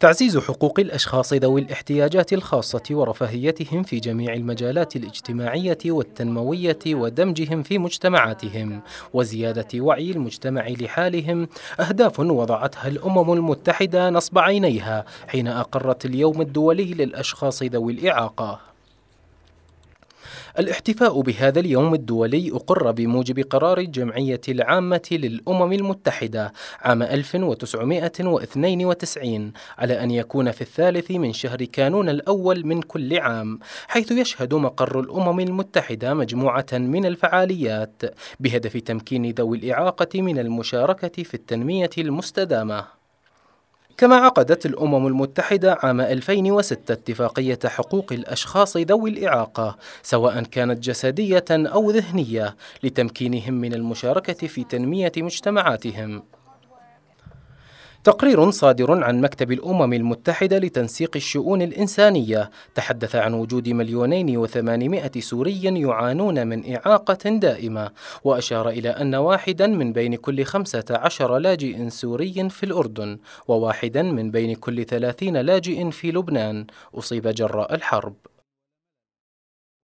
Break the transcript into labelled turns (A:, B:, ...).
A: تعزيز حقوق الأشخاص ذوي الاحتياجات الخاصة ورفاهيتهم في جميع المجالات الاجتماعية والتنموية ودمجهم في مجتمعاتهم وزيادة وعي المجتمع لحالهم أهداف وضعتها الأمم المتحدة نصب عينيها حين أقرت اليوم الدولي للأشخاص ذوي الإعاقة الاحتفاء بهذا اليوم الدولي أقر بموجب قرار الجمعية العامة للأمم المتحدة عام 1992 على أن يكون في الثالث من شهر كانون الأول من كل عام حيث يشهد مقر الأمم المتحدة مجموعة من الفعاليات بهدف تمكين ذوي الإعاقة من المشاركة في التنمية المستدامة كما عقدت الأمم المتحدة عام 2006 اتفاقية حقوق الأشخاص ذوي الإعاقة سواء كانت جسدية أو ذهنية لتمكينهم من المشاركة في تنمية مجتمعاتهم تقرير صادر عن مكتب الأمم المتحدة لتنسيق الشؤون الإنسانية تحدث عن وجود مليونين وثمانمائة سوري يعانون من إعاقة دائمة وأشار إلى أن واحدا من بين كل خمسة عشر لاجئ سوري في الأردن وواحدا من بين كل ثلاثين لاجئ في لبنان أصيب جراء الحرب